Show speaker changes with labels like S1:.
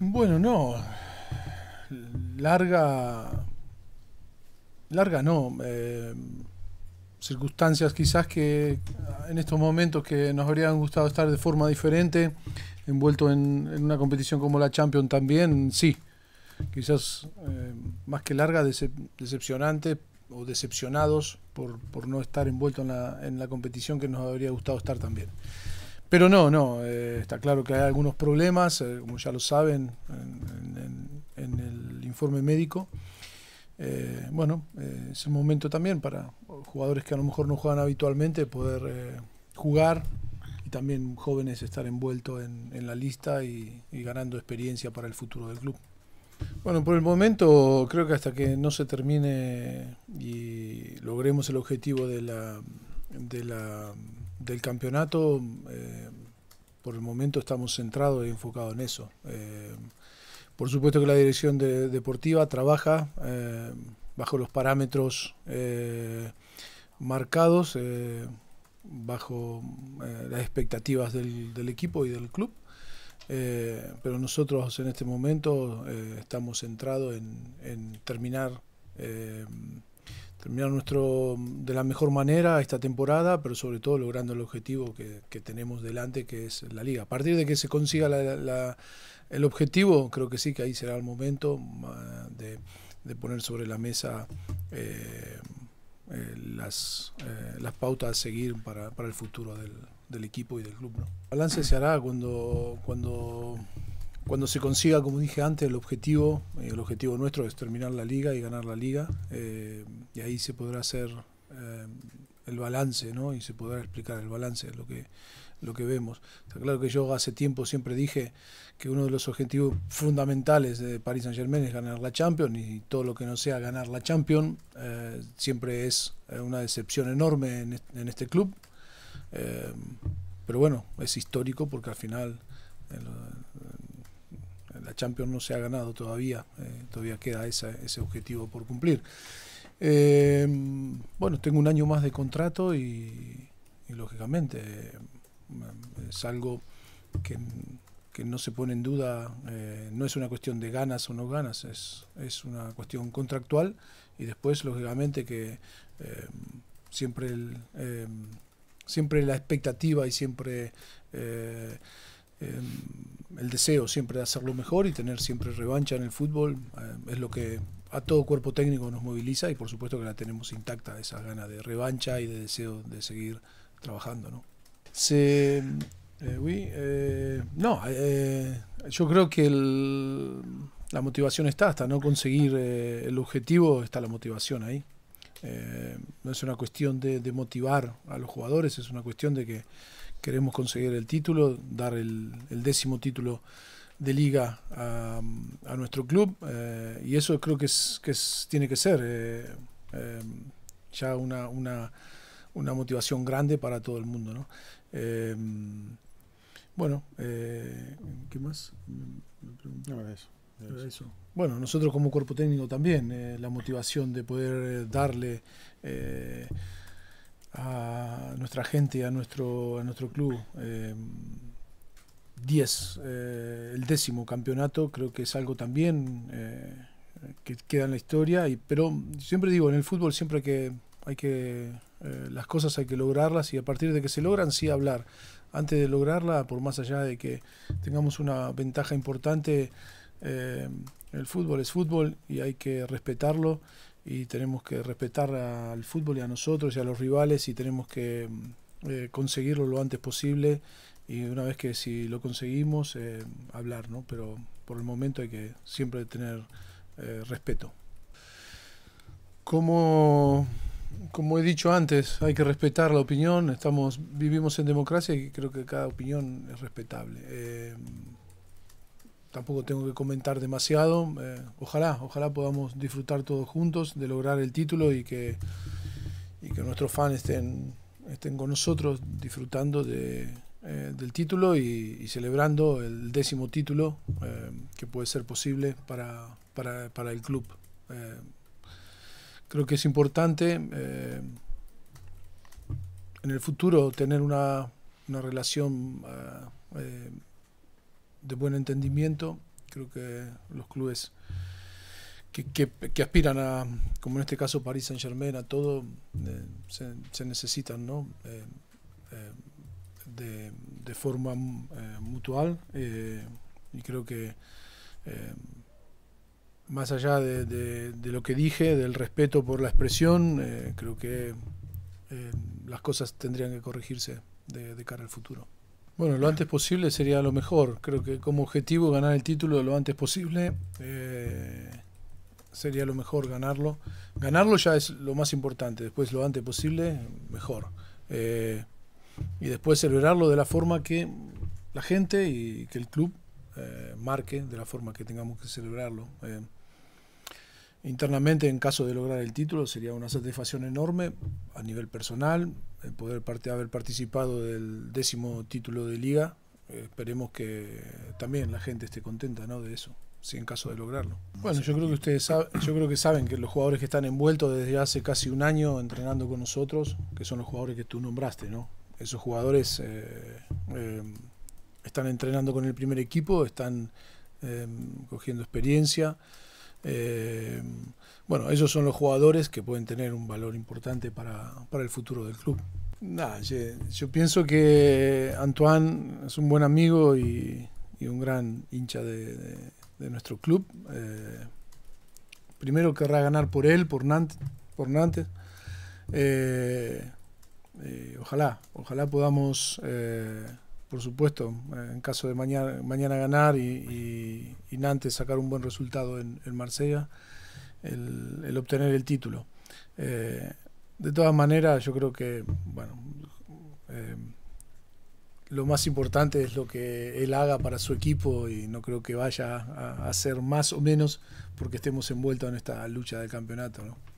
S1: Bueno, no. Larga. Larga no. Eh, circunstancias quizás que en estos momentos que nos habrían gustado estar de forma diferente, envuelto en, una competición como la Champions también, sí. Quizás eh, más que larga, decepcionante o decepcionados por, no estar envuelto en la, en la competición que nos habría gustado estar también. Pero no, no, eh, está claro que hay algunos problemas, eh, como ya lo saben en, el informe médico. Eh, bueno, es un momento también para jugadores que a lo mejor no juegan habitualmente poder jugar y también jóvenes estar envueltos en, la lista y, y ganando experiencia para el futuro del club. Bueno, por el momento creo que hasta que no se termine y logremos el objetivo de la, de la del campeonato, eh, por el momento estamos centrados y enfocados en eso. Eh, por supuesto que la dirección deportiva trabaja eh, bajo los parámetros marcados, bajo las expectativas del, equipo y del club. pero nosotros en este momento estamos centrados en terminar terminar nuestro de la mejor manera esta temporada, pero sobre todo logrando el objetivo que, tenemos delante, que es la liga. A partir de que se consiga el objetivo, creo que sí que ahí será el momento ah, de, poner sobre la mesa eh, eh, eh, las, pautas a seguir para, el futuro del, equipo y del club. ¿no? El balance se hará cuando, cuando cuando se consiga, como dije antes, el objetivo, eh, el objetivo nuestro es terminar la liga y ganar la liga, eh, y ahí se podrá hacer eh, el balance, ¿no? Y se podrá explicar el balance de lo que, lo que vemos. Está claro que yo hace tiempo siempre dije que uno de los objetivos fundamentales de Paris Saint Germain es ganar la Champions y todo lo que no sea ganar la Champions siempre es una decepción enorme en, este, club. pero bueno, es histórico porque al final la Champions no se ha ganado todavía, eh, todavía queda ese objetivo por cumplir. Eh, bueno, tengo un año más de contrato y, lógicamente eh, es algo que, no se pone en duda, no es una cuestión de ganas o no ganas, es, una cuestión contractual y después lógicamente que siempre, siempre la expectativa y siempre el deseo siempre de hacerlo mejor y tener siempre revancha en el fútbol eh, es lo que a todo cuerpo técnico nos moviliza y por supuesto que la tenemos intacta, esa ganas de revancha y de deseo de seguir trabajando. ¿no? Eh, eh, no, yo creo que la motivación está, hasta no conseguir el objetivo está la motivación ahí. no es una cuestión de motivar a los jugadores, es una cuestión de que queremos conseguir el título, dar el, décimo título de liga a, nuestro club eh, y eso creo que, es, que es, tiene que ser eh, eh, ya una, una, una, motivación grande para todo el mundo. bueno, ¿qué más? eso, eso. Bueno, nosotros como cuerpo técnico también, la motivación de poder darle a gente, a nuestro, a nuestro club. 10, eh, eh, el décimo campeonato, creo que es algo también eh, que queda en la historia. Y, pero siempre digo, en el fútbol siempre hay que, hay que las cosas hay que lograrlas y a partir de que se logran, sí hablar. Antes de lograrla, por más allá de que tengamos una ventaja importante, el fútbol es fútbol y hay que respetarlo y tenemos que respetar al fútbol y a nosotros y a los rivales y tenemos que mm, eh, conseguirlo lo antes posible y una vez que si lo conseguimos eh, hablar, ¿no? Pero por el momento hay que siempre tener eh, respeto. Como, como he dicho antes, hay que respetar la opinión, estamos, vivimos en democracia y creo que cada opinión es respetable tampoco tengo que comentar demasiado. Eh, ojalá, ojalá podamos disfrutar todos juntos de lograr el título y que, que nuestros fans estén, estén con nosotros disfrutando de, eh, del título y, celebrando el décimo título eh, que puede ser posible para, para, el club. creo que es importante en el futuro tener una, una relación de buen entendimiento. Creo que los clubes que, aspiran a, como en este caso París Saint Germain, a todo, eh, se, necesitan ¿no? Eh, eh, de, forma mutual y creo que más allá de, lo que dije, del respeto por la expresión, creo que las cosas tendrían que corregirse de cara al futuro. Bueno, lo antes posible sería lo mejor. Creo que como objetivo ganar el título lo antes posible eh, sería lo mejor ganarlo. Ganarlo ya es lo más importante. Después lo antes posible, mejor. Eh, y después celebrarlo de la forma que la gente y que el club eh, marque, de la forma que tengamos que celebrarlo internamente en caso de lograr el título sería una satisfacción enorme a nivel personal el poder haber participado del décimo título de liga esperemos que también la gente esté contenta ¿no? de eso si en caso de lograrlo bueno yo creo que ustedes saben yo creo que saben que los jugadores que están envueltos desde hace casi un año entrenando con nosotros que son los jugadores que tú nombraste no esos jugadores eh, eh, están entrenando con el primer equipo están eh, cogiendo experiencia eh, bueno, ellos son los jugadores que pueden tener un valor importante para, el futuro del club. yo, pienso que Antoine es un buen amigo y, un gran hincha de, nuestro club. Eh, primero querrá ganar por él, por Nantes. Por Nantes. Eh, ojalá, ojalá podamos por supuesto, eh, en caso de mañana, mañana ganar y, y, Nantes sacar un buen resultado en, Marsella, el, obtener el título. Eh, de todas maneras, yo creo que, bueno, eh, lo más importante es lo que él haga para su equipo y no creo que vaya a, ser hacer más o menos porque estemos envueltos en esta lucha del campeonato, ¿no?